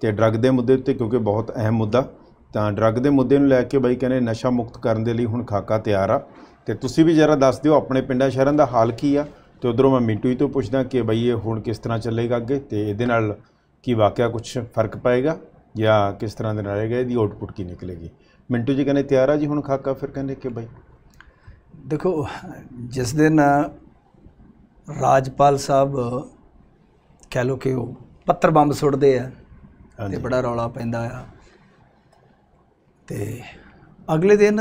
ਤੇ ਡਰੱਗ ਦੇ ਮੁੱਦੇ ਉੱਤੇ ਕਿਉਂਕਿ ਬਹੁਤ ਅਹਿਮ ਮੁੱਦਾ ਤਾਂ ਡਰੱਗ ਦੇ ਮੁੱਦੇ ਨੂੰ ਲੈ ਕੇ ਬਾਈ ਕਹਿੰਦੇ ਨਸ਼ਾ ਮੁਕਤ ਕਰਨ ਦੇ ਲਈ ਹੁਣ ਖਾਕਾ ਤਿਆਰ ਆ ਤੇ ਤੁਸੀਂ ਵੀ ਜਰਾ ਦੱਸ ਦਿਓ ਆਪਣੇ ਪਿੰਡਾਂ ਸ਼ਹਿਰਾਂ ਦਾ ਹਾਲ ਕੀ ਆ ਤੇ ਉਧਰੋਂ ਮੈਂ ਮਿੰਟੂ ਹੀ ਤੋਂ ਪੁੱਛਦਾ ਕਿ ਬਾਈ ਇਹ ਹੁਣ ਕਿਸ ਤਰ੍ਹਾਂ ਚੱਲੇਗਾ ਅੱਗੇ ਤੇ ਇਹਦੇ ਨਾਲ ਕੀ ਵਾਕਿਆ ਕੁਝ ਫਰਕ ਪਏਗਾ ਜਾਂ ਕਿਸ ਤਰ੍ਹਾਂ ਦੇ ਰਹੇਗਾ ਇਹਦੀ ਆਉਟਪੁੱਟ ਕੀ ਨਿਕਲੇਗੀ ਮਿੰਟੂ ਜੀ ਕਹਿੰਦੇ ਤਿਆਰ ਆ ਜੀ ਹੁਣ ਖਾਕਾ ਫਿਰ ਕਹਿੰਦੇ ਕਿ ਬਾਈ ਦੇਖੋ ਜਿਸ ਦਿਨ ਰਾਜਪਾਲ ਸਾਹਿਬ ਕਹਿ ਲੋ ਕਿ ਉਹ ਪੱਤਰ ਬੰਬ ਸੁੱਟਦੇ ਆ ਤੇ ਬੜਾ ਰੌਲਾ ਪੈਂਦਾ ਆ ਤੇ ਅਗਲੇ ਦਿਨ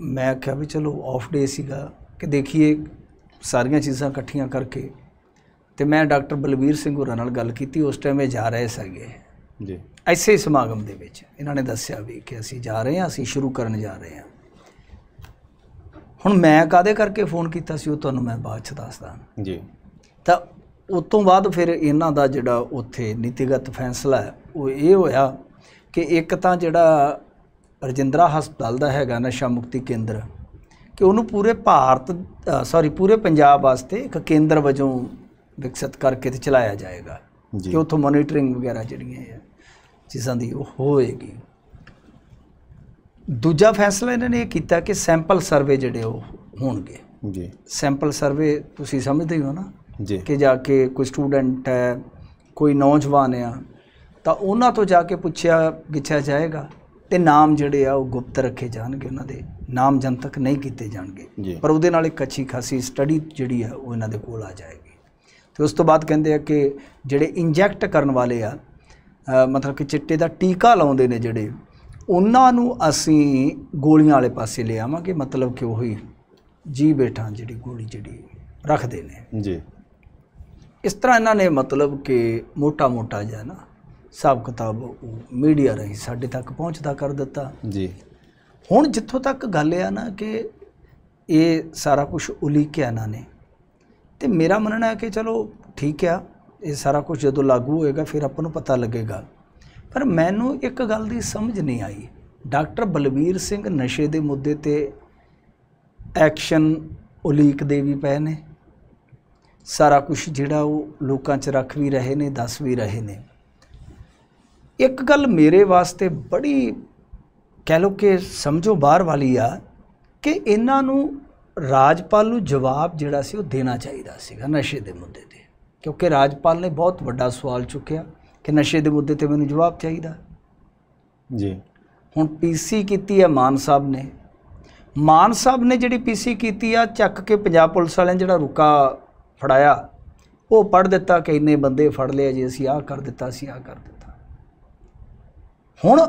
ਮੈਂ ਆਖਿਆ ਵੀ ਚਲੋ ਆਫ ਡੇ ਸੀਗਾ ਕਿ ਦੇਖੀਏ ਸਾਰੀਆਂ ਚੀਜ਼ਾਂ ਇਕੱਠੀਆਂ ਕਰਕੇ ਤੇ ਮੈਂ ਡਾਕਟਰ ਬਲਵੀਰ ਸਿੰਘ ਹੋਰਾਂ ਨਾਲ ਗੱਲ ਕੀਤੀ ਉਸ ਟਾਈਮ ਇਹ ਜਾ ਰਹੇ ਸੀਗੇ ਜੀ ਐਸੇ ਸਮਾਗਮ ਦੇ ਵਿੱਚ ਇਹਨਾਂ ਨੇ ਦੱਸਿਆ ਵੀ ਕਿ ਅਸੀਂ ਜਾ ਰਹੇ ਹਾਂ ਅਸੀਂ ਸ਼ੁਰੂ ਕਰਨ ਜਾ ਰਹੇ ਹਾਂ ਹੁਣ ਮੈਂ ਕਾਦੇ ਕਰਕੇ ਫੋਨ ਕੀਤਾ ਸੀ ਉਹ ਤੁਹਾਨੂੰ ਮੈਂ ਬਾਅਦ ਚ ਦੱਸਦਾ ਜੀ ਤਾਂ ਉਸ ਤੋਂ ਬਾਅਦ ਫਿਰ ਇਹਨਾਂ ਦਾ ਜਿਹੜਾ ਉੱਥੇ ਨੀਤੀਗਤ ਫੈਸਲਾ ਹੈ ਉਹ ਇਹ ਹੋਇਆ ਕਿ ਇੱਕ ਤਾਂ ਜਿਹੜਾ ਰਜਿੰਦਰਾ ਹਸਪਤਾਲ ਦਾ ਹੈਗਾ ਨਸ਼ਾ ਮੁਕਤੀ ਕੇਂਦਰ ਕਿ ਉਹਨੂੰ ਪੂਰੇ ਭਾਰਤ ਸੌਰੀ ਪੂਰੇ ਪੰਜਾਬ ਵਾਸਤੇ ਇੱਕ ਕੇਂਦਰ ਵਜੋਂ ਵਿਕਸਿਤ ਕਰਕੇ ਤੇ ਚਲਾਇਆ ਜਾਏਗਾ ਕਿ ਉੱਥੋਂ ਮੋਨੀਟਰਿੰਗ ਵਗੈਰਾ ਜਿਹੜੀਆਂ ਹੈ ਚੀਜ਼ਾਂ ਦੀ ਉਹ ਹੋਏਗੀ ਦੂਜਾ ਫੈਸਲਾ ਇਹਨਾਂ ਨੇ ਇਹ ਕੀਤਾ ਕਿ ਸੈਂਪਲ ਸਰਵੇ ਜਿਹੜੇ ਉਹ ਹੋਣਗੇ ਜੀ ਸੈਂਪਲ ਸਰਵੇ ਤੁਸੀਂ ਸਮਝਦੇ ਹੋ ਨਾ ਜੀ ਕਿ ਜਾ ਕੇ ਕੋਈ ਸਟੂਡੈਂਟ ਹੈ ਕੋਈ ਨੌਜਵਾਨ ਆ ਤਾਂ ਉਹਨਾਂ ਤੋਂ ਜਾ ਕੇ ਪੁੱਛਿਆ ਗਿੱਛਿਆ ਜਾਏਗਾ ਤੇ ਨਾਮ ਜਿਹੜੇ ਆ ਉਹ ਗੁਪਤ ਰੱਖੇ ਜਾਣਗੇ ਉਹਨਾਂ ਦੇ ਨਾਮ ਜਨਤਕ ਨਹੀਂ ਕੀਤੇ ਜਾਣਗੇ ਪਰ ਉਹਦੇ ਨਾਲ ਇੱਕ ਅੱਛੀ ਖਾਸੀ ਸਟੱਡੀ ਜਿਹੜੀ ਆ ਉਹ ਇਹਨਾਂ ਦੇ ਕੋਲ ਆ ਜਾਏਗੀ ਤੇ ਉਸ ਤੋਂ ਬਾਅਦ ਕਹਿੰਦੇ ਆ ਕਿ ਜਿਹੜੇ ਇੰਜੈਕਟ ਕਰਨ ਵਾਲੇ ਆ ਮਤਲਬ ਕਿ ਚਿੱਟੇ ਦਾ ਟੀਕਾ ਲਾਉਂਦੇ ਨੇ ਜਿਹੜੇ ਉਹਨਾਂ ਨੂੰ ਅਸੀਂ ਗੋਲੀਆਂ ਵਾਲੇ ਪਾਸੇ ਲਿਆਵਾਂਗੇ ਮਤਲਬ ਕਿ ਉਹੀ ਜੀ ਬੇਟਾ ਜਿਹੜੀ ਗੋਲੀ ਜਿਹੜੀ ਰੱਖਦੇ ਨੇ ਜੀ ਇਸ ਤਰ੍ਹਾਂ ਇਹਨਾਂ ਨੇ ਮਤਲਬ ਕਿ ਮੋਟਾ-ਮੋਟਾ ਜਿਹਾ ਨਾ ਸਭ ਕਿਤਾਬ ਮੀਡੀਆ ਰਹੀ ਸਾਡੇ ਤੱਕ ਪਹੁੰਚਦਾ ਕਰ ਦਿੱਤਾ ਜੀ ਹੁਣ ਜਿੱਥੋਂ ਤੱਕ ਗੱਲ ਆ ਨਾ ਕਿ ਇਹ ਸਾਰਾ ਕੁਝ ਉਲੀਕਿਆ ਇਹਨਾਂ ਨੇ ਤੇ ਮੇਰਾ ਮੰਨਣਾ ਹੈ ਕਿ ਚਲੋ ਠੀਕ ਆ ਇਹ ਸਾਰਾ ਕੁਝ ਜਦੋਂ ਲਾਗੂ ਹੋਏਗਾ ਫਿਰ ਆਪਾਂ ਨੂੰ ਪਤਾ ਲੱਗੇਗਾ ਪਰ ਮੈਨੂੰ ਇੱਕ ਗੱਲ ਦੀ ਸਮਝ ਨਹੀਂ ਆਈ ਡਾਕਟਰ ਬਲਵੀਰ ਸਿੰਘ ਨਸ਼ੇ ਦੇ ਮੁੱਦੇ ਤੇ ਐਕਸ਼ਨ ਉਲੀਕ ਦੇ ਵੀ ਪਏ ਨੇ ਸਾਰਾ ਕੁਝ ਜਿਹੜਾ ਉਹ ਲੋਕਾਂ 'ਚ ਰੱਖ ਵੀ ਰਹੇ ਨੇ ਦੱਸ ਵੀ ਰਹੇ ਨੇ ਇੱਕ ਗੱਲ ਮੇਰੇ ਵਾਸਤੇ ਬੜੀ ਕਹਿ ਲੋ ਕਿ ਸਮਝੋ ਬਾਹਰ ਵਾਲੀ ਆ ਕਿ ਇਹਨਾਂ ਨੂੰ ਰਾਜਪਾਲ ਨੂੰ ਜਵਾਬ ਜਿਹੜਾ ਸੀ ਉਹ ਦੇਣਾ ਚਾਹੀਦਾ ਸੀਗਾ ਨਸ਼ੇ ਦੇ ਮੁੱਦੇ ਤੇ ਕਿਉਂਕਿ ਰਾਜਪਾਲ ਨੇ ਬਹੁਤ ਵੱਡਾ ਸਵਾਲ ਚੁੱਕਿਆ ਕਿ ਨਸ਼ੇ ਦੇ ਮੁੱਦੇ ਤੇ ਮੈਨੂੰ ਜਵਾਬ ਚਾਹੀਦਾ ਜੀ ਹੁਣ ਪੀਸੀ ਕੀਤੀ ਹੈ ਮਾਨ ਸਾਹਿਬ ਨੇ ਮਾਨ ਸਾਹਿਬ ਨੇ ਜਿਹੜੀ ਪੀਸੀ ਕੀਤੀ ਆ ਚੱਕ ਕੇ ਪੰਜਾਬ ਪੁਲਿਸ ਵਾਲਿਆਂ ਜਿਹੜਾ ਰੁਕਾ ਫੜਾਇਆ ਉਹ ਪੜ ਦਿੱਤਾ ਕਿ ਇੰਨੇ ਬੰਦੇ ਫੜ ਲਿਆ ਜੀ ਅਸੀਂ ਆਹ ਕਰ ਦਿੱਤਾ ਸੀ ਆਹ ਕਰ ਦਿੱਤਾ ਹੁਣ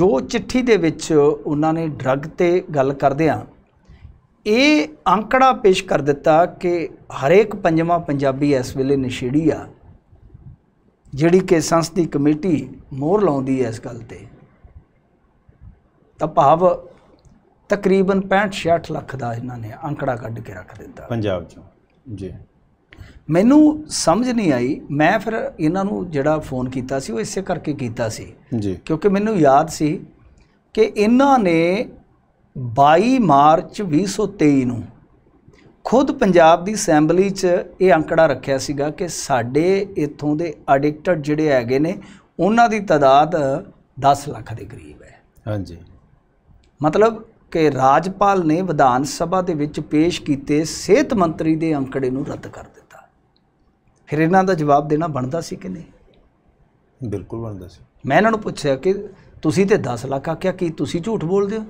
ਜੋ ਚਿੱਠੀ ਦੇ ਵਿੱਚ ਉਹਨਾਂ ਨੇ ਡਰੱਗ ਤੇ ਗੱਲ ਕਰਦੇ ਆ ਇਹ ਅੰਕੜਾ ਪੇਸ਼ ਕਰ ਦਿੱਤਾ ਕਿ ਹਰੇਕ ਪੰਜਵਾਂ ਪੰਜਾਬੀ ਇਸ ਵੇਲੇ ਨਸ਼ੇੜੀ ਆ ਜਿਹੜੀ ਕਿ ਸੰਸਦੀ ਕਮੇਟੀ ਮੋਹਰ ਲਾਉਂਦੀ ਐ ਇਸ ਗੱਲ ਤੇ ਤਾਂ ਭਾਵ ਤਕਰੀਬਨ 65 60 ਲੱਖ ਦਾ ਇਹਨਾਂ ਨੇ ਅੰਕੜਾ ਕੱਢ ਕੇ ਰੱਖ ਦਿੱਤਾ ਪੰਜਾਬ ਚੋਂ ਜੀ ਮੈਨੂੰ ਸਮਝ ਨਹੀਂ ਆਈ ਮੈਂ ਫਿਰ ਇਹਨਾਂ ਨੂੰ ਜਿਹੜਾ ਫੋਨ ਕੀਤਾ ਸੀ ਉਹ ਇਸੇ ਕਰਕੇ ਕੀਤਾ ਸੀ ਜੀ ਕਿਉਂਕਿ ਮੈਨੂੰ ਯਾਦ ਸੀ ਕਿ ਇਹਨਾਂ ਨੇ 22 ਮਾਰਚ 2023 ਨੂੰ ਖੁਦ ਪੰਜਾਬ ਦੀ ਅਸੈਂਬਲੀ 'ਚ ਇਹ ਅੰਕੜਾ ਰੱਖਿਆ ਸੀਗਾ ਕਿ ਸਾਡੇ ਇੱਥੋਂ ਦੇ ਐਡਿਕਟਡ ਜਿਹੜੇ ਹੈਗੇ ਨੇ ਉਹਨਾਂ ਦੀ ਤਾਦਾਦ 10 ਲੱਖ ਦੇ ਕਰੀਬ ਹੈ ਹਾਂਜੀ ਮਤਲਬ ਕਿ ਰਾਜਪਾਲ ਨੇ ਵਿਧਾਨ ਸਭਾ ਦੇ ਵਿੱਚ ਪੇਸ਼ ਕੀਤੇ ਸਿਹਤ ਮੰਤਰੀ ਦੇ ਅੰਕੜੇ ਨੂੰ ਰੱਦ ਕਰ ਦਿੱਤਾ ਫਿਰ ਇਹਨਾਂ ਦਾ ਜਵਾਬ ਦੇਣਾ ਬਣਦਾ ਸੀ ਕਿ ਨਹੀਂ ਬਿਲਕੁਲ ਬਣਦਾ ਸੀ ਮੈਂ ਇਹਨਾਂ ਨੂੰ ਪੁੱਛਿਆ ਕਿ ਤੁਸੀਂ ਤੇ 10 ਲੱਖ ਆਖਿਆ ਕਿ ਤੁਸੀਂ ਝੂਠ ਬੋਲਦੇ ਹੋ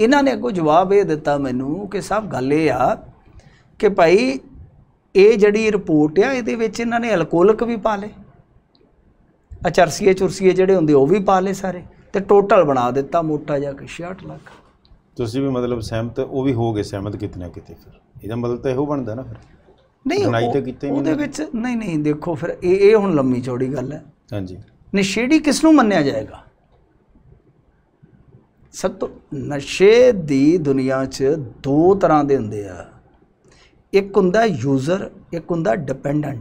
ਇਹਨਾਂ ਨੇ ਕੋਈ ਜਵਾਬ ਇਹ ਦਿੱਤਾ ਮੈਨੂੰ ਕਿ ਸਭ ਗੱਲ ਇਹ ਆ ਕਿ ਭਾਈ ਇਹ ਜਿਹੜੀ ਰਿਪੋਰਟ ਆ ਇਹਦੇ ਵਿੱਚ ਇਹਨਾਂ ਨੇ ਅਲਕੋਹਲਿਕ ਵੀ ਪਾ ਲਏ ਅਚਰਸੀਏ ਚੁਰਸੀਏ ਜਿਹੜੇ ਹੁੰਦੇ ਉਹ ਵੀ ਪਾ ਲਏ ਸਾਰੇ ਤੇ ਟੋਟਲ ਬਣਾ ਦਿੱਤਾ ਮੋਟਾ ਜਿਹਾ ਕਿ 66 ਲੱਖ ਤੁਸੀਂ ਵੀ ਮਤਲਬ ਸਹਿਮਤ ਉਹ ਵੀ ਹੋਗੇ ਸਹਿਮਤ ਕਿਤਨੇ ਕਿਤੇ ਫਿਰ ਇਹਦਾ ਮਤਲਬ ਤਾਂ ਇਹੋ ਬਣਦਾ ਨਾ ਫਿਰ ਨਹੀਂ ਬਣਾਈ ਤੇ ਕੀਤੀ ਉਹਦੇ ਵਿੱਚ ਨਹੀਂ ਨਹੀਂ ਦੇਖੋ ਫਿਰ ਇਹ ਇਹ ਹੁਣ ਲੰਮੀ ਚੌੜੀ ਗੱਲ ਹੈ ਹਾਂਜੀ ਨਸ਼ੇੜੀ ਕਿਸ ਨੂੰ ਮੰਨਿਆ ਜਾਏਗਾ ਸਭ ਤੋਂ ਨਸ਼ੇ ਦੀ ਦੁਨੀਆ 'ਚ ਦੋ ਤਰ੍ਹਾਂ ਦੇ ਹੁੰਦੇ ਆ ਇੱਕ ਹੁੰਦਾ ਯੂਜ਼ਰ ਇੱਕ ਹੁੰਦਾ ਡਿਪੈਂਡੈਂਟ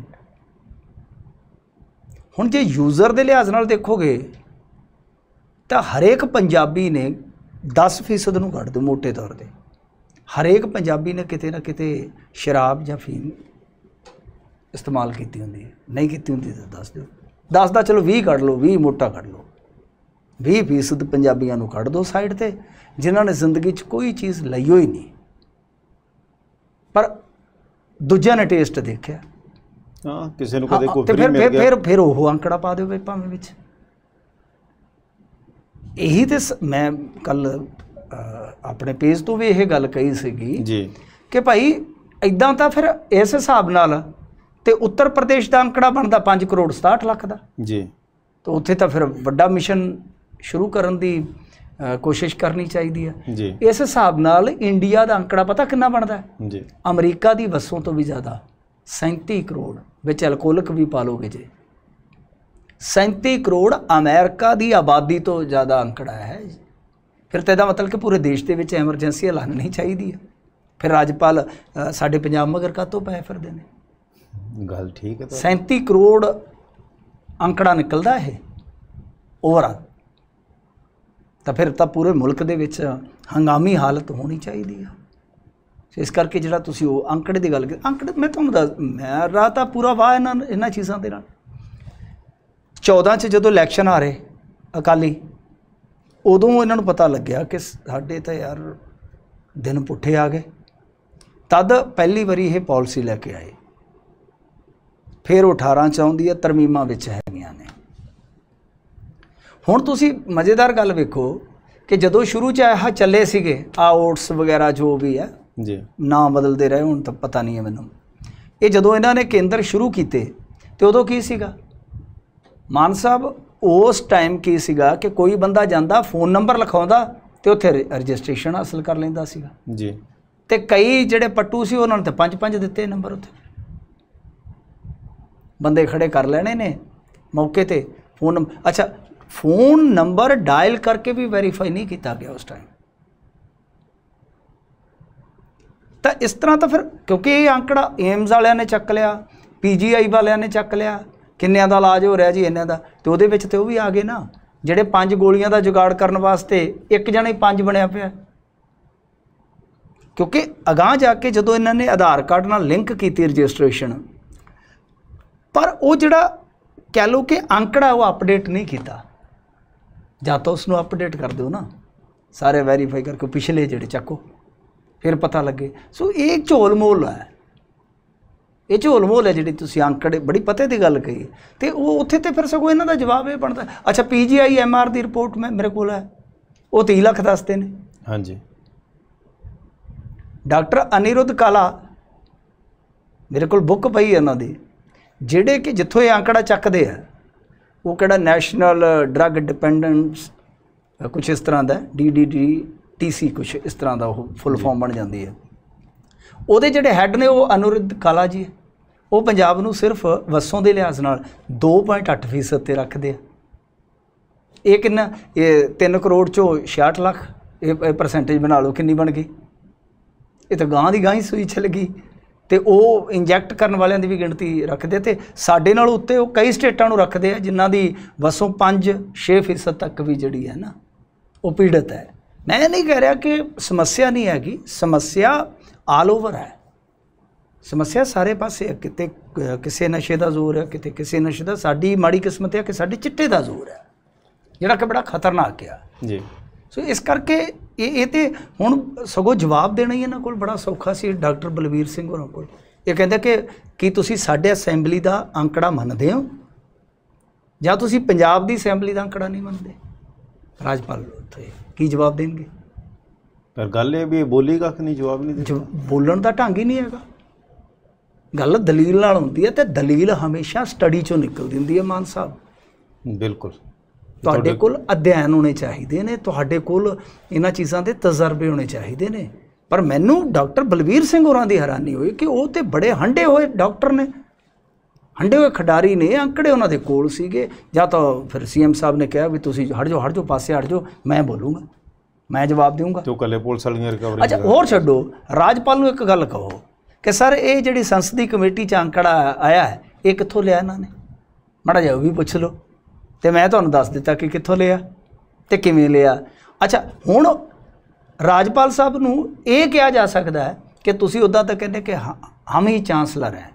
ਹੁਣ ਜੇ ਯੂਜ਼ਰ ਦੇ ਲਿਹਾਜ਼ ਨਾਲ ਦੇਖੋਗੇ ਤਾਂ ਹਰੇਕ ਪੰਜਾਬੀ ਨੇ 10% ਨੂੰ ਘੱਟ ਦੋ ਮੋٹے ਤੌਰ ਤੇ ਹਰੇਕ ਪੰਜਾਬੀ ਨੇ ਕਿਤੇ ਨਾ ਕਿਤੇ ਸ਼ਰਾਬ ਜਾਂ ਫੀਮ ਇਸਤੇਮਾਲ ਕੀਤੀ ਹੁੰਦੀ ਹੈ ਨਹੀਂ ਕੀਤੀ ਹੁੰਦੀ ਤਾਂ ਦੱਸ ਦਿਓ ਦੱਸ ਦਾ ਚਲੋ 20 ਕੱਢ ਲਓ 20 ਮੋਟਾ ਕੱਢ ਲਓ 20% ਫੀਸਦ ਪੰਜਾਬੀਆਂ ਨੂੰ ਕੱਢ ਦਿਓ ਸਾਈਡ ਤੇ ਜਿਨ੍ਹਾਂ ਨੇ ਜ਼ਿੰਦਗੀ 'ਚ ਕੋਈ ਚੀਜ਼ ਲਈਓ ਹੀ ਨਹੀਂ ਪਰ ਦੂਜਿਆਂ ਨੇ ਟੇਸਟ ਦੇਖਿਆ ਹਾਂ ਕਿਸੇ ਨੂੰ ਕਦੇ ਕੋਈ ਫਰੀ ਮਿਲ ਗਿਆ ਫਿਰ ਫਿਰ ਉਹ ਅੰਕੜਾ ਪਾ ਦਿਓ ਵੀ ਭਾਵੇਂ ਵਿੱਚ ਇਹੀ ਤੇ ਮੈਂ ਕੱਲ ਆਪਣੇ ਪੇਜ ਤੋਂ ਵੀ ਇਹ ਗੱਲ ਕਹੀ ਸੀਗੀ ਜੀ ਕਿ ਭਾਈ ਇਦਾਂ ਤਾਂ ਫਿਰ ਇਸ ਹਿਸਾਬ ਨਾਲ ਤੇ ਉੱਤਰ ਪ੍ਰਦੇਸ਼ ਦਾ ਅੰਕੜਾ ਬਣਦਾ 5 ਕਰੋੜ 67 ਲੱਖ ਦਾ ਜੀ ਤਾਂ ਉੱਥੇ ਤਾਂ ਫਿਰ ਵੱਡਾ ਮਿਸ਼ਨ ਸ਼ੁਰੂ ਕਰਨ ਦੀ ਕੋਸ਼ਿਸ਼ ਕਰਨੀ ਚਾਹੀਦੀ ਹੈ ਇਸ ਹਿਸਾਬ ਨਾਲ ਇੰਡੀਆ ਦਾ ਅੰਕੜਾ ਪਤਾ ਕਿੰਨਾ ਬਣਦਾ ਜੀ ਅਮਰੀਕਾ ਦੀ ਵਸੋਂ ਤੋਂ ਵੀ ਜ਼ਿਆਦਾ 37 ਕਰੋੜ ਵਿੱਚ ਅਲਕੋਹਲਿਕ ਵੀ ਪਾ ਲੋਗੇ ਜੇ 37 ਕਰੋੜ ਅਮਰੀਕਾ ਦੀ ਆਬਾਦੀ ਤੋਂ ਜ਼ਿਆਦਾ ਅੰਕੜਾ ਹੈ ਫਿਰ ਤੇ ਇਹਦਾ ਮਤਲਬ ਕਿ ਪੂਰੇ ਦੇਸ਼ ਦੇ ਵਿੱਚ ਐਮਰਜੈਂਸੀ ਐਲਾਨ ਨਹੀਂ ਚਾਹੀਦੀ ਹੈ ਫਿਰ ਰਾਜਪਾਲ ਸਾਡੇ ਪੰਜਾਬ ਮਗਰ ਕਾਤੋਂ ਪੈ ਫਿਰਦੇ ਨੇ ਗੱਲ ਠੀਕ ਹੈ ਤਾਂ 37 ਕਰੋੜ ਅੰਕੜਾ ਨਿਕਲਦਾ ਇਹ ਓਵਰਆਲ ਤਾਂ ਫਿਰ ਤਾਂ ਪੂਰੇ ਮੁਲਕ ਦੇ ਵਿੱਚ ਹੰਗਾਮੀ ਹਾਲਤ ਹੋਣੀ ਚਾਹੀਦੀ ਆ ਇਸ ਕਰਕੇ ਜਿਹੜਾ ਤੁਸੀਂ ਉਹ ਅੰਕੜੇ ਦੀ ਗੱਲ ਕਰ ਅੰਕੜੇ ਮੈਂ ਤੁਹਾਨੂੰ ਦੱਸ ਮੈਂ ਰਾਤ ਆ ਪੂਰਾ ਵਾਹ ਇਹਨਾਂ ਇਹਨਾਂ ਚੀਜ਼ਾਂ ਦੇ ਨਾਲ 14 ਚ ਜਦੋਂ ਇਲੈਕਸ਼ਨ ਆ ਰਹੇ ਅਕਾਲੀ ਉਦੋਂ ਇਹਨਾਂ ਨੂੰ ਪਤਾ ਲੱਗਿਆ ਕਿ ਸਾਡੇ ਤਾਂ ਯਾਰ ਦਿਨ ਪੁੱਠੇ ਆ ਗਏ ਤਦ ਪਹਿਲੀ ਵਾਰੀ ਇਹ ਪਾਲਿਸੀ ਲੈ ਕੇ ਆਏ ਫਿਰ ਉਹ 18 ਚ ਆਉਂਦੀ ਹੈ ਤਰਮੀਮਾਂ ਵਿੱਚ ਹੈਗੀਆਂ ਨੇ ਹੁਣ ਤੁਸੀਂ ਮਜ਼ੇਦਾਰ ਗੱਲ ਵੇਖੋ ਕਿ ਜਦੋਂ ਸ਼ੁਰੂ ਚ ਆਹ ਚੱਲੇ ਸੀਗੇ ਆ ਓਟਸ ਵਗੈਰਾ ਜੋ ਵੀ ਹੈ ਜੀ ਨਾਮ ਬਦਲਦੇ ਰਹੇ ਹੁਣ ਤਾਂ ਪਤਾ ਨਹੀਂ ਹੈ ਮੈਨੂੰ ਇਹ ਜਦੋਂ ਇਹਨਾਂ ਨੇ ਕੇਂਦਰ ਸ਼ੁਰੂ ਕੀਤੇ ਤੇ ਉਦੋਂ ਕੀ ਸੀਗਾ ਮਾਨ ਸਾਹਿਬ ਉਸ ਟਾਈਮ ਕੀ ਸੀਗਾ ਕਿ ਕੋਈ ਬੰਦਾ ਜਾਂਦਾ ਫੋਨ ਨੰਬਰ ਲਿਖਾਉਂਦਾ ਤੇ ਉੱਥੇ ਰਜਿਸਟ੍ਰੇਸ਼ਨ ਹਾਸਲ ਕਰ ਲੈਂਦਾ ਸੀਗਾ ਜੀ ਤੇ ਕਈ ਜਿਹੜੇ ਪੱਟੂ ਸੀ ਉਹਨਾਂ ਨੇ ਤਾਂ ਪੰਜ ਪੰਜ ਦਿੱਤੇ ਨੰਬਰ ਉੱਥੇ ਬੰਦੇ ਖੜੇ ਕਰ ਲੈਣੇ ਨੇ ਮੌਕੇ ਤੇ ਫੋਨ ਅੱਛਾ ਫੋਨ ਨੰਬਰ ਡਾਇਲ ਕਰਕੇ ਵੀ ਵੈਰੀਫਾਈ ਨਹੀਂ ਕੀਤਾ ਗਿਆ ਉਸ ਟਾਈਮ ਤਾਂ ਇਸ ਤਰ੍ਹਾਂ ਤਾਂ ਫਿਰ ਕਿਉਂਕਿ ਇਹ ਅੰਕੜਾ ਏਮਜ਼ ਵਾਲਿਆਂ ਨੇ ਚੱਕ ਲਿਆ ਪੀਜੀਆਈ ਵਾਲਿਆਂ ਨੇ ਚੱਕ ਲਿਆ ਕਿੰਨਿਆਂ ਦਾ ਇਲਾਜ ਹੋ ਰਿਹਾ ਜੀ ਇਹਨਾਂ ਦਾ ਤੇ ਉਹਦੇ ਵਿੱਚ ਤੇ ਉਹ ਵੀ ਆ ਗਏ ਨਾ ਜਿਹੜੇ ਪੰਜ ਗੋਲੀਆਂ ਦਾ ਜੁਗਾੜ ਕਰਨ ਵਾਸਤੇ ਇੱਕ ਜਣਾ ਹੀ ਪੰਜ ਬਣਿਆ ਪਿਆ ਕਿਉਂਕਿ ਅਗਾਹ ਜਾ ਕੇ ਜਦੋਂ ਇਹਨਾਂ ਨੇ ਆਧਾਰ ਕਾਰਡ ਨਾਲ ਲਿੰਕ ਕੀਤੀ ਰਜਿਸਟ੍ਰੇਸ਼ਨ ਪਰ ਉਹ ਜਿਹੜਾ ਕਹਿ ਲੋ ਕਿ ਅੰਕੜਾ ਉਹ ਅਪਡੇਟ ਨਹੀਂ ਕੀਤਾ ਜਾਂ ਤਾਂ ਉਸ ਨੂੰ ਅਪਡੇਟ ਕਰ ਦਿਓ ਨਾ ਸਾਰੇ ਵੈਰੀਫਾਈ ਕਰਕੇ ਪਿਛਲੇ ਜਿਹੜੇ ਚੱਕੋ ਫਿਰ ਪਤਾ ਲੱਗੇ ਸੋ ਇਹ ਝੋਲ ਮੋਲ ਹੈ ਇਹ ਝੋਲ ਮੋਲ ਹੈ ਜਿਹੜੀ ਤੁਸੀਂ ਅੰਕੜੇ ਬੜੀ ਪਤੇ ਦੀ ਗੱਲ ਕਹੀ ਤੇ ਉਹ ਉੱਥੇ ਤੇ ਫਿਰ ਸਗੋ ਇਹਨਾਂ ਦਾ ਜਵਾਬ ਇਹ ਬਣਦਾ ਅੱਛਾ ਪੀਜੀਆਈ ਐਮਆਰ ਦੀ ਰਿਪੋਰਟ ਮੈਂ ਮੇਰੇ ਕੋਲ ਹੈ ਉਹ 3 ਲੱਖ ਦੱਸਦੇ ਨੇ ਹਾਂਜੀ ਡਾਕਟਰ ਅਨਿਰੁੱਧ ਕਾਲਾ ਮੇਰੇ ਕੋਲ ਬੁੱਕ ਪਈ ਹੈ ਉਹਨਾਂ ਦੀ ਜਿਹੜੇ ਕਿ ਜਿੱਥੋਂ ਇਹ ਅੰਕੜਾ ਚੱਕਦੇ ਆ ਉਹ ਕਿਹੜਾ ਨੈਸ਼ਨਲ ਡਰੱਗ ਡਿਪੈਂਡੈਂਸ ਕੁਝ ਇਸ ਤਰ੍ਹਾਂ ਦਾ ਡੀਡੀਡੀ ਟੀਸੀ ਕੁਝ ਇਸ ਤਰ੍ਹਾਂ ਦਾ ਉਹ ਫੁੱਲ ਫਾਰਮ ਬਣ ਜਾਂਦੀ ਹੈ ਉਹਦੇ ਜਿਹੜੇ ਹੈੱਡ ਨੇ ਉਹ ਅਨੁਰਿਧ ਕਾਲਾ ਜੀ ਉਹ ਪੰਜਾਬ ਨੂੰ ਸਿਰਫ ਵਸੋਂ ਦੇ ਲਿਹਾਜ਼ ਨਾਲ 2.8% ਤੇ ਰੱਖਦੇ ਆ ਇਹ ਕਿੰਨਾ ਇਹ 3 ਕਰੋੜ ਚੋਂ 66 ਲੱਖ ਇਹ ਪਰਸੈਂਟੇਜ ਬਣਾ ਲਓ ਕਿੰਨੀ ਬਣ ਗਈ ਇਹ ਤਾਂ ਗਾਂ ਦੀ ਗਾਂ ਹੀ ਸੂਈ ਛਲ ਗਈ ਤੇ ਉਹ ਇੰਜੈਕਟ ਕਰਨ ਵਾਲਿਆਂ ਦੀ ਵੀ ਗਿਣਤੀ ਰੱਖਦੇ ਤੇ ਸਾਡੇ ਨਾਲ ਉੱਤੇ ਉਹ ਕਈ ਸਟੇਟਾਂ ਨੂੰ ਰੱਖਦੇ ਆ ਜਿਨ੍ਹਾਂ ਦੀ ਵਸੋਂ 5-6% ਤੱਕ ਵੀ ਜਿਹੜੀ ਹੈ ਨਾ ਉਹ ਪੀੜਤ ਹੈ ਮੈਂ ਨਹੀਂ ਕਹਿ ਰਿਹਾ ਕਿ ਸਮੱਸਿਆ ਨਹੀਂ ਹੈਗੀ ਸਮੱਸਿਆ ਆਲ ਓਵਰ ਹੈ ਸਮੱਸਿਆ ਸਾਰੇ ਪਾਸੇ ਹੈ ਕਿਤੇ ਕਿਸੇ ਨਸ਼ੇ ਦਾ ਜ਼ੋਰ ਹੈ ਕਿਤੇ ਕਿਸੇ ਨਸ਼ੇ ਦਾ ਸਾਡੀ ਮਾੜੀ ਕਿਸਮਤ ਹੈ ਕਿ ਸਾਡੇ ਚਿੱਟੇ ਦਾ ਜ਼ੋਰ ਹੈ ਜਿਹੜਾ ਕਿ ਬੜਾ ਖਤਰਨਾਕ ਹੈ ਜੀ ਸੋ ਇਸ ਕਰਕੇ ਇਹ ਇਹ ਤੇ ਹੁਣ ਸਗੋ ਜਵਾਬ ਦੇਣਾ ਹੀ ਇਹਨਾਂ ਕੋਲ ਬੜਾ ਸੌਖਾ ਸੀ ਡਾਕਟਰ ਬਲਵੀਰ ਸਿੰਘ ਹੋਰਾਂ ਕੋਲ ਇਹ ਕਹਿੰਦਾ ਕਿ ਕੀ ਤੁਸੀਂ ਸਾਡੇ ਅਸੈਂਬਲੀ ਦਾ ਅੰਕੜਾ ਮੰਨਦੇ ਹੋ ਜਾਂ ਤੁਸੀਂ ਪੰਜਾਬ ਦੀ ਅਸੈਂਬਲੀ ਦਾ ਅੰਕੜਾ ਨਹੀਂ ਮੰਨਦੇ ਰਾਜਪਾਲ ਉੱਥੇ ਕੀ ਜਵਾਬ ਦੇਣਗੇ ਪਰ ਗੱਲ ਇਹ ਵੀ ਬੋਲੀ ਕੱਖ ਨਹੀਂ ਜਵਾਬ ਨਹੀਂ ਦੇ ਬੋਲਣ ਦਾ ਢੰਗ ਹੀ ਨਹੀਂ ਹੈਗਾ ਗੱਲ ਦਲੀਲ ਨਾਲ ਹੁੰਦੀ ਹੈ ਤੇ ਦਲੀਲ ਹਮੇਸ਼ਾ ਸਟੱਡੀ ਚੋਂ ਨਿਕਲਦੀ ਹੁੰਦੀ ਹੈ ਮਾਨ ਸਾਹਿਬ ਬਿਲਕੁਲ ਤੁਹਾਡੇ ਕੋਲ ਅਧਿਐਨ ਹੋਣੇ ਚਾਹੀਦੇ ਨੇ ਤੁਹਾਡੇ ਕੋਲ ਇਹਨਾਂ ਚੀਜ਼ਾਂ ਦੇ ਤਜਰਬੇ ਹੋਣੇ ਚਾਹੀਦੇ ਨੇ ਪਰ ਮੈਨੂੰ ਡਾਕਟਰ ਬਲਵੀਰ ਸਿੰਘ ਹੋਰਾਂ ਦੀ ਹੈਰਾਨੀ ਹੋਈ ਕਿ ਉਹ ਤੇ ਬੜੇ ਹੰਡੇ ਹੋਏ ਡਾਕਟਰ ਨੇ ਹੰਡੇ ਹੋਏ ਖਿਡਾਰੀ ਨੇ ਅੰਕੜੇ ਉਹਨਾਂ ਦੇ ਕੋਲ ਸੀਗੇ ਜਾਂ ਤਾਂ ਫਿਰ ਸੀਐਮ ਸਾਹਿਬ ਨੇ ਕਿਹਾ ਵੀ ਤੁਸੀਂ ਹਟ ਜਾਓ ਹਟ ਜਾਓ ਪਾਸੇ ਹਟ ਜਾਓ ਮੈਂ ਬੋਲੂੰਗਾ ਮੈਂ ਜਵਾਬ ਦੇਵਾਂਗਾ ਤੋ ਕੱਲੇ ਪੁਲਿਸ ਵਾਲੀਆਂ ਰਿਕਵਰੀ ਅੱਛਾ ਹੋਰ ਛੱਡੋ ਰਾਜਪਾਲ ਨੂੰ ਇੱਕ ਗੱਲ ਕਹੋ ਕਿ ਸਰ ਇਹ ਜਿਹੜੀ ਸੰਸਦੀ ਕਮੇਟੀ ਚ ਅੰਕੜਾ ਆਇਆ ਹੈ ਇਹ ਕਿੱਥੋਂ ਲਿਆ ਇਹਨਾਂ ਨੇ ਮੜਾ ਜਾਓ ਵੀ ਪੁੱਛ ਲਓ ਤੇ ਮੈਂ ਤੁਹਾਨੂੰ ਦੱਸ ਦਿੱਤਾ ਕਿ ਕਿੱਥੋਂ ਲਿਆ ਤੇ ਕਿਵੇਂ ਲਿਆ ਅੱਛਾ ਹੁਣ ਰਾਜਪਾਲ ਸਾਹਿਬ ਨੂੰ ਇਹ ਕਿਹਾ ਜਾ ਸਕਦਾ ਹੈ ਕਿ ਤੁਸੀਂ ਉਦਾਂ ਤਾਂ ਕਹਿੰਦੇ ਕਿ ਹਮ ਹੀ ਚਾਂਸਲਰ ਹੈ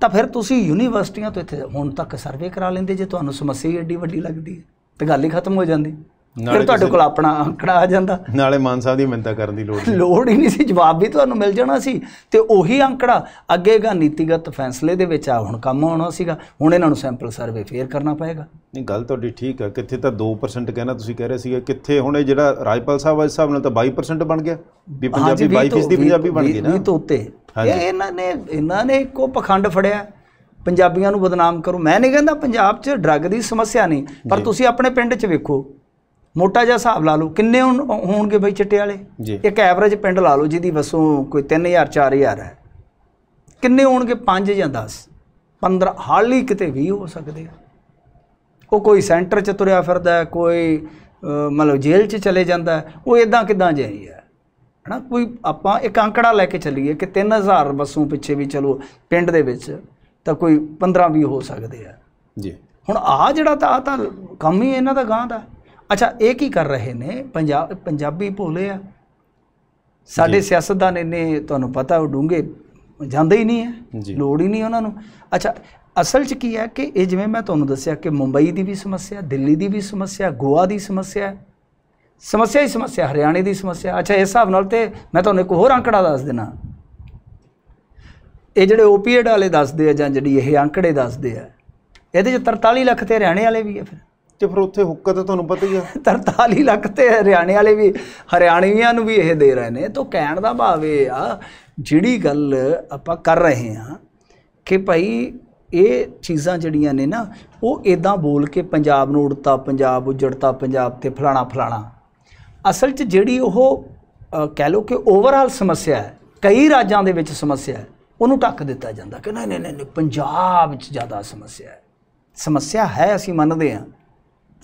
ਤਾਂ ਫਿਰ ਤੁਸੀਂ ਯੂਨੀਵਰਸਿਟੀਆਂ ਤੋਂ ਇੱਥੇ ਹੁਣ ਤੱਕ ਸਰਵੇ ਕਰਾ ਲੈਂਦੇ ਜੇ ਤੁਹਾਨੂੰ ਸਮੱਸਿਆ ਏਡੀ ਵੱਡੀ ਲੱਗਦੀ ਹੈ ਤੇ ਗੱਲ ਹੀ ਖਤਮ ਹੋ ਜਾਂਦੀ ਫਿਰ ਤੁਹਾਡੇ ਕੋਲ ਆਪਣਾ ਅੰਕੜਾ ਆ ਜਾਂਦਾ ਨਾਲੇ ਮਾਨ ਸਾਹਿਬ ਦੀ ਮਿੰਤਾ ਕਰਨ ਦੀ ਲੋੜ ਨਹੀਂ ਲੋੜ ਹੀ ਨਹੀਂ ਸੀ ਜਵਾਬ ਵੀ ਤੁਹਾਨੂੰ ਮਿਲ ਜਾਣਾ ਸੀ ਤੇ ਉਹੀ ਅੰਕੜਾ ਅੱਗੇਗਾ ਨੀਤੀਗਤ ਫੈਸਲੇ ਦੇ ਵਿੱਚ ਆ ਹੁਣ ਕੰਮ ਹੋਣਾ ਸੀਗਾ ਹੁਣ ਇਹਨਾਂ ਨੂੰ ਸੈਂਪਲ ਸਰਵੇ ਫੇਰ ਕਰਨਾ ਪਏਗਾ ਨਹੀਂ ਗੱਲ ਤੁਹਾਡੀ ਠੀਕ ਹੈ ਕਿੱਥੇ ਤਾਂ 2% ਕਹਿਣਾ ਤੁਸੀਂ ਕਹਿ ਰਹੇ ਸੀਗੇ ਕਿੱਥੇ ਹੁਣ ਇਹ ਜਿਹੜਾ ਰਾਜਪਾਲ ਸਾਹਿਬ ਅੱਜ ਹਿਸਾਬ ਨਾਲ ਤਾਂ 22% ਬਣ ਗਿਆ ਵੀ ਪੰਜਾਬੀ 22% ਦੀ ਪੰਜਾਬੀ ਬਣ ਗਈ ਨਾ ਨਹੀਂ ਤਾਂ ਉੱਤੇ ਇਹ ਇਹਨਾਂ ਨੇ ਇਹਨਾਂ ਨੇ ਇੱਕੋ ਪਖੰਡ ਫੜਿਆ ਪੰਜਾਬੀਆਂ ਨੂੰ ਬਦਨਾਮ ਕਰੋ ਮੈਂ ਨਹੀਂ ਕਹਿੰਦਾ ਪੰਜਾਬ 'ਚ ਡਰੱਗ ਦੀ ਸਮੱਸਿਆ ਨਹੀਂ ਪਰ ਤੁਸੀਂ ਆਪਣੇ ਪਿੰਡ 'ਚ ਵੇਖੋ ਮੋਟਾ ਜਿਹਾ ਹਿਸਾਬ ਲਾ ਲਓ ਕਿੰਨੇ ਹੋਣਗੇ ਬਈ ਚਿੱਟੇ ਵਾਲੇ ਇੱਕ ਐਵਰੇਜ ਪਿੰਡ ਲਾ ਲਓ ਜਿਹਦੀ ਵਸੋਂ ਕੋਈ 3000 4000 ਹੈ ਕਿੰਨੇ ਹੋਣਗੇ 5 ਜਾਂ 10 15 ਹਾਲੀ ਕਿਤੇ 20 ਹੋ ਸਕਦੇ ਆ ਉਹ ਕੋਈ ਸੈਂਟਰ 'ਚ ਤੁਰਿਆ ਫਿਰਦਾ ਕੋਈ ਮਤਲਬ ਜੇਲ੍ਹ 'ਚ ਚਲੇ ਜਾਂਦਾ ਉਹ ਇਦਾਂ ਕਿਦਾਂ ਜਾਈ ਹੈ ਹਨਾ ਕੋਈ ਆਪਾਂ ਇੱਕ ਅੰਕੜਾ ਲੈ ਕੇ ਚੱਲੀਏ ਕਿ 3000 ਵਸੋਂ ਪਿੱਛੇ ਵੀ ਚਲੋ ਪਿੰਡ ਦੇ ਵਿੱਚ ਤਾਂ ਕੋਈ 15 20 ਹੋ ਸਕਦੇ ਆ ਜੀ ਹੁਣ ਆ ਜਿਹੜਾ ਤਾਂ ਆ ਤਾਂ ਕੰਮ ਹੀ ਇਹਨਾਂ ਦਾ ਗਾਂ ਦਾ ਅੱਛਾ ਇਹ ਕੀ ਕਰ ਰਹੇ ਨੇ ਪੰਜਾਬ ਪੰਜਾਬੀ ਭੋਲੇ ਆ ਸਾਡੇ ਸਿਆਸਤਦਾਨ ਇਹਨੇ ਤੁਹਾਨੂੰ ਪਤਾ ਉਹ ਡੂੰਗੇ ਜਾਂਦੇ ਹੀ ਨਹੀਂ ਹੈ ਲੋੜ ਹੀ ਨਹੀਂ ਉਹਨਾਂ ਨੂੰ ਅੱਛਾ ਅਸਲ 'ਚ ਕੀ ਹੈ ਕਿ ਇਹ ਜਿਵੇਂ ਮੈਂ ਤੁਹਾਨੂੰ ਦੱਸਿਆ ਕਿ ਮੁੰਬਈ ਦੀ ਵੀ ਸਮੱਸਿਆ ਦਿੱਲੀ ਦੀ ਵੀ ਸਮੱਸਿਆ ਗੋਆ ਦੀ ਸਮੱਸਿਆ ਸਮੱਸਿਆ ਹੀ ਸਮੱਸਿਆ ਹਰਿਆਣੇ ਦੀ ਸਮੱਸਿਆ ਅੱਛਾ ਇਸ ਹਿਸਾਬ ਨਾਲ ਤੇ ਮੈਂ ਤੁਹਾਨੂੰ ਇੱਕ ਹੋਰ ਅੰਕੜਾ ਦੱਸ ਦੇਣਾ ਇਹ ਜਿਹੜੇ ਓਪੀਏਡ ਵਾਲੇ ਦੱਸਦੇ ਆ ਜਾਂ ਜਿਹੜੀ ਇਹ ਅੰਕੜੇ ਦੱਸਦੇ ਆ ਇਹਦੇ 'ਚ 43 ਲੱਖ ਤੇ ਹਰਿਆਣੇ ਵਾਲੇ ਵੀ ਆ ਫਿਰ ਤੇ ਫਿਰ ਉੱਥੇ ਹੁੱਕਾ ਤਾਂ ਤੁਹਾਨੂੰ ਪਤਾ ਹੀ ਆ 43 ਲੱਖ ਤੇ ਹਰਿਆਣੇ ਵਾਲੇ ਵੀ ਹਰਿਆਣਵੀਆਂ ਨੂੰ ਵੀ ਇਹ ਦੇ ਰਹੇ ਨੇ ਤੋਂ ਕਹਿਣ ਦਾ ਭਾਵ ਇਹ ਆ ਜਿਹੜੀ ਗੱਲ ਆਪਾਂ ਕਰ ਰਹੇ ਹਾਂ ਕਿ ਭਾਈ ਇਹ ਚੀਜ਼ਾਂ ਜਿਹੜੀਆਂ ਨੇ ਨਾ ਉਹ ਇਦਾਂ ਬੋਲ ਕੇ ਪੰਜਾਬ ਨੂੰ ਉੜਤਾ ਪੰਜਾਬ ਉਜੜਤਾ ਪੰਜਾਬ ਤੇ ਫਲਾਣਾ ਫਲਾਣਾ ਅਸਲ 'ਚ ਜਿਹੜੀ ਉਹ ਕਹਿ ਲਓ ਕਿ ਓਵਰਆਲ ਸਮੱਸਿਆ ਹੈ ਕਈ ਰਾਜਾਂ ਦੇ ਵਿੱਚ ਸਮੱਸਿਆ ਹੈ ਉਹਨੂੰ ਟੱਕ ਦਿੱਤਾ ਜਾਂਦਾ ਕਿ ਨਹੀਂ ਨਹੀਂ ਨਹੀਂ ਪੰਜਾਬ 'ਚ ਜ਼ਿਆਦਾ ਸਮੱਸਿਆ ਹੈ ਸਮੱਸਿਆ ਹੈ ਅਸੀਂ ਮੰਨਦੇ ਹਾਂ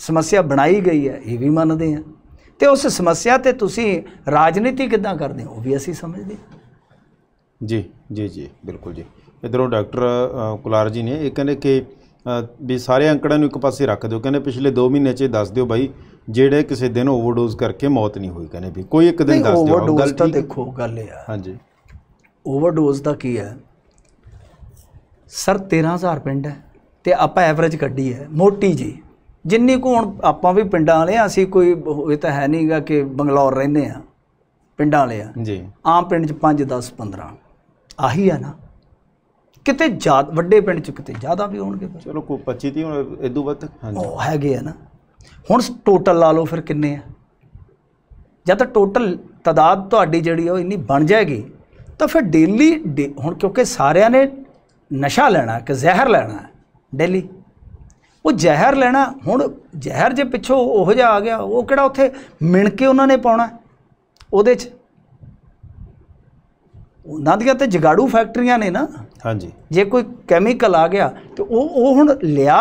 ਸਮੱਸਿਆ ਬਣਾਈ ਗਈ ਹੈ ਇਹ ਵੀ ਮੰਨਦੇ ਆ ਤੇ ਉਸ ਸਮੱਸਿਆ ਤੇ ਤੁਸੀਂ ਰਾਜਨੀਤੀ ਕਿੱਦਾਂ ਕਰਦੇ ਹੋ ਉਹ ਵੀ ਅਸੀਂ ਸਮਝਦੇ ਜੀ ਜੀ ਜੀ ਬਿਲਕੁਲ ਜੀ ਇਧਰੋਂ ਡਾਕਟਰ ਕੁਲਾਰ ਜੀ ਨੇ ਇਹ ਕਹਿੰਦੇ ਕਿ ਵੀ ਸਾਰੇ ਅੰਕੜਿਆਂ ਨੂੰ ਇੱਕ ਪਾਸੇ ਰੱਖ ਦਿਓ ਕਹਿੰਦੇ ਪਿਛਲੇ 2 ਮਹੀਨੇ 'ਚ ਦੱਸ ਦਿਓ ਬਾਈ ਜਿਹੜੇ ਕਿਸੇ ਦਿਨ ਓਵਰਡੋਜ਼ ਕਰਕੇ ਮੌਤ ਨਹੀਂ ਹੋਈ ਕਹਿੰਦੇ ਵੀ ਕੋਈ ਇੱਕ ਦਿਨ ਦੱਸ ਦਿਓ ਓਵਰਡੋਜ਼ ਤਾਂ ਦੇਖੋ ਗੱਲ ਇਹ ਆ ਹਾਂਜੀ ਓਵਰਡੋਜ਼ ਦਾ ਕੀ ਹੈ ਸਰ 13000 ਪਿੰਡ ਹੈ ਤੇ ਆਪਾਂ ਐਵਰੇਜ ਕੱਢੀ ਹੈ ਮੋਟੀ ਜੀ ਜਿੰਨੀ ਕੋ ਹੁਣ ਆਪਾਂ ਵੀ ਪਿੰਡਾਂ ਵਾਲੇ ਆ ਅਸੀਂ ਕੋਈ ਇਹ ਤਾਂ ਹੈ ਨਹੀਂਗਾ ਕਿ ਬੰਗਲੌਰ ਰਹਿੰਦੇ ਆ ਪਿੰਡਾਂ ਵਾਲੇ ਆ ਜੀ ਆਮ ਪਿੰਡ ਚ 5 10 15 ਆਹੀ ਆ ਨਾ ਕਿਤੇ ਜ਼ਿਆਦਾ ਵੱਡੇ ਪਿੰਡ ਚ ਕਿਤੇ ਜ਼ਿਆਦਾ ਵੀ ਹੋਣਗੇ ਚਲੋ ਕੋਈ 25 30 ਹੁਣ ਇਦੋਂ ਵੱਧ ਹਾਂਜੀ ਉਹ ਹੈਗੇ ਆ ਨਾ ਹੁਣ ਟੋਟਲ ਲਾ ਲਓ ਫਿਰ ਕਿੰਨੇ ਆ ਜਦ ਤੱਕ ਟੋਟਲ ਤਦਾਦ ਤੁਹਾਡੀ ਜਿਹੜੀ ਉਹ ਇੰਨੀ ਬਣ ਜਾਏਗੀ ਤਾਂ ਫਿਰ ਡੇਲੀ ਹੁਣ ਕਿਉਂਕਿ ਸਾਰਿਆਂ ਨੇ ਨਸ਼ਾ ਲੈਣਾ ਕਿ ਜ਼ਹਿਰ ਲੈਣਾ ਡੇਲੀ ਉਹ ਜ਼ਹਿਰ ਲੈਣਾ ਹੁਣ ਜ਼ਹਿਰ ਜੇ ਪਿੱਛੋਂ ਉਹ ਜਿਹਾ ਆ ਗਿਆ ਉਹ ਕਿਹੜਾ ਉੱਥੇ ਮਿਣ ਕੇ ਉਹਨਾਂ ਨੇ ਪਾਉਣਾ ਉਹਦੇ 'ਚ ਉਹਨਾਂ ਦੀਆਂ ਤੇ ਜਗਾੜੂ ਫੈਕਟਰੀਆਂ ਨੇ ਨਾ ਹਾਂਜੀ ਜੇ ਕੋਈ ਕੈਮੀਕਲ ਆ ਗਿਆ ਤੇ ਉਹ ਉਹ ਹੁਣ ਲਿਆ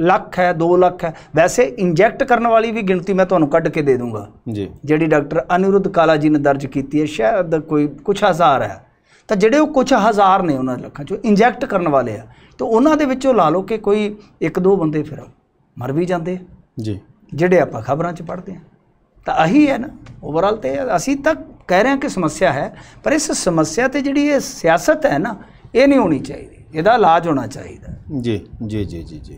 ਲੱਖ ਹੈ 2 ਲੱਖ ਹੈ ਵੈਸੇ ਇੰਜੈਕਟ ਕਰਨ ਵਾਲੀ ਵੀ ਗਿਣਤੀ ਮੈਂ ਤੁਹਾਨੂੰ ਕੱਢ ਕੇ ਦੇ ਦੂੰਗਾ ਜੀ ਜਿਹੜੀ ਡਾਕਟਰ ਅਨਿਰੁੱਧ ਕਾਲਾ ਜੀ ਨੇ ਦਰਜ ਕੀਤੀ ਹੈ ਸ਼ਾਇਦ ਕੋਈ ਕੁਝ ਹਜ਼ਾਰ ਹੈ ਤਾਂ ਜਿਹੜੇ ਉਹ ਕੁਝ ਹਜ਼ਾਰ ਨੇ ਉਹਨਾਂ ਲੱਖਾਂ ਚੋਂ ਇੰਜੈਕਟ ਕਰਨ ਵਾਲੇ ਆ ਤਾਂ ਉਹਨਾਂ ਦੇ ਵਿੱਚੋਂ ਲਾ ਲਓ ਕਿ ਕੋਈ ਇੱਕ ਦੋ ਬੰਦੇ ਫਿਰ ਮਰ ਵੀ ਜਾਂਦੇ ਜੀ ਜਿਹੜੇ ਆਪਾਂ ਖਬਰਾਂ 'ਚ ਪੜ੍ਹਦੇ ਆ ਤਾਂ ਆਹੀ ਹੈ ਨਾ ਓਵਰਆਲ ਤੇ ਅਸੀਂ ਤਾਂ ਕਹਿ ਰਹੇ ਹਾਂ ਕਿ ਸਮੱਸਿਆ ਹੈ ਪਰ ਇਸ ਸਮੱਸਿਆ ਤੇ ਜਿਹੜੀ ਇਹ ਸਿਆਸਤ ਹੈ ਨਾ ਇਹ ਨਹੀਂ ਹੋਣੀ ਚਾਹੀਦੀ ਇਹਦਾ ਇਲਾਜ ਹੋਣਾ ਚਾਹੀਦਾ ਜੀ ਜੀ ਜੀ ਜੀ ਜੀ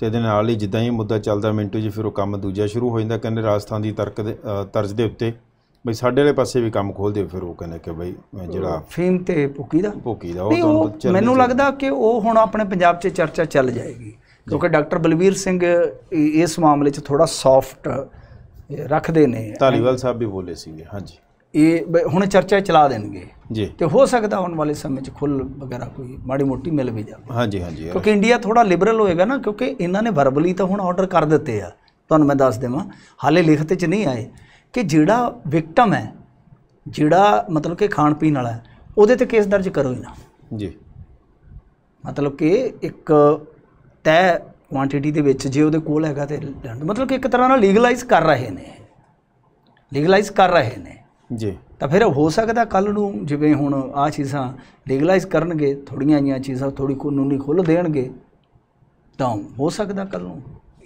ਤੇ ਇਹਦੇ ਨਾਲ ਹੀ ਜਿੱਦਾਂ ਹੀ ਮੁੱਦਾ ਚੱਲਦਾ ਮਿੰਟੂ ਜੀ ਫਿਰ ਉਹ ਕੰਮ ਦੂਜਾ ਸ਼ੁਰੂ ਹੋ ਜਾਂਦਾ ਕਹਿੰਦੇ ਰਾਜਸਥਾਨ ਦੀ ਤਰਕ ਦੇ ਤਰਜ਼ ਦੇ ਉੱਤੇ ਬਈ ਸਾਡੇ ਵਾਲੇ ਪਾਸੇ ਵੀ ਕੰਮ ਖੋਲ ਦਿਓ ਫਿਰ ਉਹ ਕਹਿੰਦੇ ਕਿ ਬਈ ਜਿਹੜਾ ਫੇਮ ਤੇ ਭੁਕੀ ਦਾ ਭੁਕੀ ਦਾ ਉਹ ਮੈਨੂੰ ਲੱਗਦਾ ਕਿ ਉਹ ਹੁਣ ਆਪਣੇ ਪੰਜਾਬ 'ਚ ਚਰਚਾ ਚੱਲ ਜਾਏਗੀ ਕਿਉਂਕਿ ਡਾਕਟਰ ਬਲਵੀਰ ਸਿੰਘ ਇਸ ਮਾਮਲੇ 'ਚ ਥੋੜਾ ਸੌਫਟ ਰੱਖਦੇ ਨੇ ਧਾਲੀਵਾਲ ਸਾਹਿਬ ਵੀ ਬੋਲੇ ਸੀਗੇ ਹਾਂਜੀ ਇਹ ਹੁਣ ਚਰਚਾ ਚਲਾ ਦੇਣਗੇ ਜੀ ਤੇ ਹੋ ਸਕਦਾ ਆਉਣ ਵਾਲੇ ਸਮੇਂ 'ਚ ਖੁੱਲ ਵਗੈਰਾ ਕੋਈ ਮਾੜੀ ਮੋਟੀ ਮਿਲ ਵੀ ਜਾਵੇ ਹਾਂਜੀ ਹਾਂਜੀ ਕਿਉਂਕਿ ਇੰਡੀਆ ਥੋੜਾ ਲਿਬਰਲ ਹੋਏਗਾ ਨਾ ਕਿਉਂਕਿ ਇਹਨਾਂ ਨੇ ਵਰਬਲੀ ਤਾਂ ਹੁਣ ਆਰਡਰ ਕਰ ਦਿੱਤੇ ਆ ਤੁਹਾਨੂੰ ਮੈਂ ਦੱਸ ਦੇਵਾਂ ਹਾਲੇ ਲਿਖਤ 'ਚ ਨਹੀਂ ਆਏ ਕਿ ਜਿਹੜਾ ਵਿਕਟਮ ਹੈ ਜਿਹੜਾ ਮਤਲਬ ਕਿ ਖਾਣ ਪੀਣ ਵਾਲਾ ਉਹਦੇ ਤੇ ਕੇਸ ਦਰਜ ਕਰੋ ਹੀ ਨਾ ਜੀ ਮਤਲਬ ਕਿ ਇੱਕ ਤੈ ਕੁਆਂਟੀਟੀ ਦੇ ਵਿੱਚ ਜੇ ਉਹਦੇ ਕੋਲ ਹੈਗਾ ਤੇ ਮਤਲਬ ਕਿ ਇੱਕ ਤਰ੍ਹਾਂ ਨਾਲ ਲੀਗਲਾਈਜ਼ ਕਰ ਰਹੇ ਨੇ ਲੀਗਲਾਈਜ਼ ਕਰ ਰਹੇ ਨੇ ਜੀ ਤਾਂ ਫਿਰ ਹੋ ਸਕਦਾ ਕੱਲ ਨੂੰ ਜਿਵੇਂ ਹੁਣ ਆ ਚੀਜ਼ਾਂ ਲੀਗਲਾਈਜ਼ ਕਰਨਗੇ ਥੋੜੀਆਂ ਜੀਆਂ ਚੀਜ਼ਾਂ ਥੋੜੀ ਨਹੀਂ ਖੁੱਲ ਦੇਣਗੇ ਤਾਂ ਹੋ ਸਕਦਾ ਕੱਲ ਨੂੰ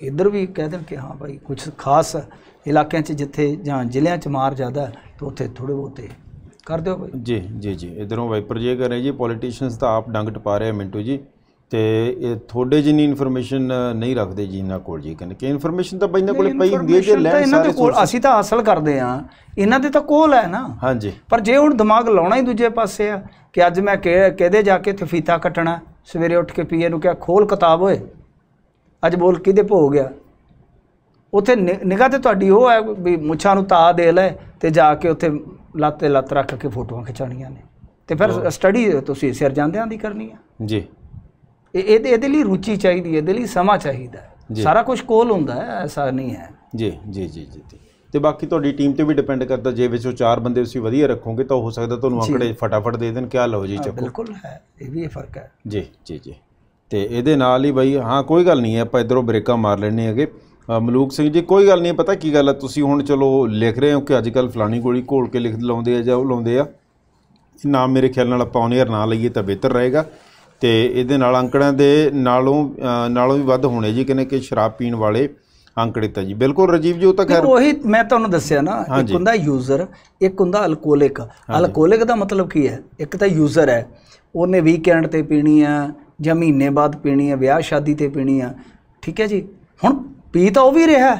ਇਧਰ ਵੀ ਕਹਿ ਦੇਣ ਕਿ ਹਾਂ ਭਾਈ ਕੁਝ ਖਾਸ ਇਲਾਕਿਆਂ 'ਚ ਜਿੱਥੇ ਜਾਂ ਜ਼ਿਲ੍ਹਿਆਂ 'ਚ ਮਾਰ ਜ਼ਿਆਦਾ ਤਾਂ ਉੱਥੇ ਥੋੜੇ ਬੋਤੇ ਕਰ ਦਿਓ ਭਾਈ ਜੀ ਜੀ ਜੀ ਇਧਰੋਂ ਵਾਈਪਰ ਜੇ ਕਰ ਰਹੇ ਜੀ ਪੋਲੀਟੀਸ਼ੀਅਨਸ ਤਾਂ ਆਪ ਡੰਗ ਟਪਾ ਰਹੇ ਮਿੰਟੂ ਜੀ ਤੇ ਇਹ ਥੋੜੇ ਜਿੰਨੀ ਇਨਫੋਰਮੇਸ਼ਨ ਨਹੀਂ ਰੱਖਦੇ ਜੀ ਇਹਨਾਂ ਕੋਲ ਜੀ ਕਹਿੰਦੇ ਕਿ ਇਨਫੋਰਮੇਸ਼ਨ ਤਾਂ ਬੰਦੇ ਕੋਲੇ ਪਈ ਹੁੰਦੀ ਹੈ ਜੇ ਲੈਣ ਸਾਰੇ ਕੋਲ ਅਸੀਂ ਤਾਂ ਹਾਸਲ ਕਰਦੇ ਆ ਇਹਨਾਂ ਦੇ ਤਾਂ ਕੋਲ ਹੈ ਨਾ ਹਾਂਜੀ ਪਰ ਜੇ ਹੁਣ ਦਿਮਾਗ ਲਾਉਣਾ ਹੀ ਦੂਜੇ ਪਾਸੇ ਆ ਕਿ ਅੱਜ ਮੈਂ ਕਿਹਦੇ ਜਾ ਕੇ ਤਫੀਤਾ ਕੱਟਣਾ ਸਵੇਰੇ ਉੱਠ ਕੇ ਪੀਏ ਨੂੰ ਕਿਹਾ ਖੋਲ ਕਿਤਾਬ ਓਏ ਅੱਜ ਬੋਲ ਕਿਹਦੇ ਭੋਗ ਗਿਆ ਉਥੇ ਨਿਗਾਹ ਤੇ ਤੁਹਾਡੀ ਉਹ ਹੈ ਵੀ ਮੁੱਛਾਂ ਨੂੰ ਤਾ ਦੇ ਲੈ ਤੇ ਜਾ ਕੇ ਉਥੇ ਲੱਤ ਤੇ ਲੱਤ ਰੱਖ ਕੇ ਫੋਟੋਆਂ ਖਿਚਾਉਣੀਆਂ ਨੇ ਤੇ ਫਿਰ ਸਟੱਡੀ ਤੁਸੀਂ ਸਿਰ ਜਾਂਦਿਆਂ ਦੀ ਕਰਨੀ ਆ ਜੀ ਇਹਦੇ ਇਹਦੇ ਲਈ ਰੁਚੀ ਚਾਹੀਦੀ ਹੈ ਇਹਦੇ ਲਈ ਸਮਾਂ ਚਾਹੀਦਾ ਸਾਰਾ ਕੁਝ ਕੋਲ ਹੁੰਦਾ ਹੈ ਐਸਾ ਨਹੀਂ ਹੈ ਜੀ ਜੀ ਜੀ ਜੀ ਤੇ ਬਾਕੀ ਤੁਹਾਡੀ ਟੀਮ ਤੇ ਵੀ ਡਿਪੈਂਡ ਕਰਦਾ ਜੇ ਵਿੱਚੋਂ ਚਾਰ ਬੰਦੇ ਤੁਸੀਂ ਵਧੀਆ ਰੱਖੋਗੇ ਤਾਂ ਹੋ ਸਕਦਾ ਤੁਹਾਨੂੰ ਅੰਕੜੇ ਫਟਾਫਟ ਦੇ ਦੇਣ ਕਿਆ ਲਓ ਜੀ ਚੱਕੋ ਬਿਲਕੁਲ ਹੈ ਇਹ ਵੀ ਫਰਕ ਹੈ ਜੀ ਜੀ ਜੀ ਤੇ ਇਹਦੇ ਨਾਲ ਹੀ ਬਾਈ ਹਾਂ ਕੋਈ ਗੱਲ ਨਹੀਂ ਹੈ ਆਪਾਂ ਇਧਰੋਂ ਬ੍ਰੇਕਾਂ ਮਾਰ ਲੈਣੇ ਹੈਗੇ ਮਲੂਕ ਸਿੰਘ ਜੀ ਕੋਈ ਗੱਲ ਨਹੀਂ ਪਤਾ ਕੀ ਗੱਲ ਹੈ ਤੁਸੀਂ ਹੁਣ ਚਲੋ ਲਿਖ ਰਹੇ ਹੋ ਕਿ ਅੱਜ ਕੱਲ ਫਲਾਣੀ ਗੋਲੀ ਘੋਲ ਕੇ ਲਿਖ ਲਾਉਂਦੇ ਆ ਜਾਂ ਉਹ ਲਾਉਂਦੇ ਆ ਨਾਮ ਮੇਰੇ ਖਿਆਲ ਨਾਲ ਆਪਾਂ ਓਨੀਅਰ ਨਾ ਲਈਏ ਤਾਂ ਬਿਹਤਰ ਰਹੇਗਾ ਤੇ ਇਹਦੇ ਨਾਲ ਅੰਕੜਿਆਂ ਦੇ ਨਾਲੋਂ ਨਾਲੋਂ ਵੀ ਵੱਧ ਹੋਣੇ ਜੀ ਕਿਨੇ ਕਿ ਸ਼ਰਾਬ ਪੀਣ ਵਾਲੇ ਅੰਕੜੇ ਤਾਂ ਜੀ ਬਿਲਕੁਲ ਰਜੀਵ ਜੀ ਉਹ ਤਾਂ ਖੈਰ ਉਹੀ ਮੈਂ ਤੁਹਾਨੂੰ ਦੱਸਿਆ ਨਾ ਇੱਕ ਹੁੰਦਾ ਯੂਜ਼ਰ ਇੱਕ ਹੁੰਦਾ ਅਲਕੋਹਲਿਕ ਅਲਕੋਹਲਿਕ ਦਾ ਮਤਲਬ ਕੀ ਹੈ ਇੱਕ ਤਾਂ ਯੂਜ਼ਰ ਹੈ ਉਹਨੇ ਵੀਕਐਂਡ ਤੇ ਪੀਣੀ ਆ ਜਾਂ ਮਹੀਨੇ ਬਾਅਦ ਪੀਣੀ ਆ ਵਿਆਹ ਸ਼ਾਦੀ ਤੇ ਪੀਣੀ ਆ ਠੀਕ ਹੈ ਜੀ ਹੁਣ ਪੀ ਤਾਂ ਉਹ ਵੀ ਰਿਹਾ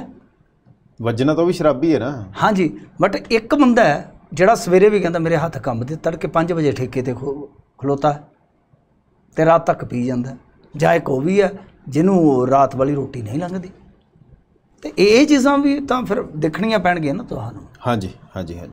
ਵਜਨਾ ਤਾਂ ਉਹ ਵੀ ਸ਼ਰਾਬੀ ਹੈ ਨਾ ਹਾਂਜੀ ਬਟ ਇੱਕ ਬੰਦਾ ਜਿਹੜਾ ਸਵੇਰੇ ਵੀ ਕਹਿੰਦਾ ਮੇਰੇ ਹੱਥ ਕੰਬਦੇ ਤੜਕੇ 5 ਵਜੇ ਠੇਕੇ ਤੇ ਖਲੋਤਾ ਤੇ ਰਾਤ ਤੱਕ ਪੀ ਜਾਂਦਾ ਜਾਂ ਇੱਕ ਉਹ ਵੀ ਹੈ ਜਿਹਨੂੰ ਰਾਤ ਵਾਲੀ ਰੋਟੀ ਨਹੀਂ ਲੰਘਦੀ ਤੇ ਇਹ ਚੀਜ਼ਾਂ ਵੀ ਤਾਂ ਫਿਰ ਦੇਖਣੀਆਂ ਪੈਣਗੀਆਂ ਨਾ ਤੁਹਾਨੂੰ ਹਾਂਜੀ ਹਾਂਜੀ ਹਾਂਜੀ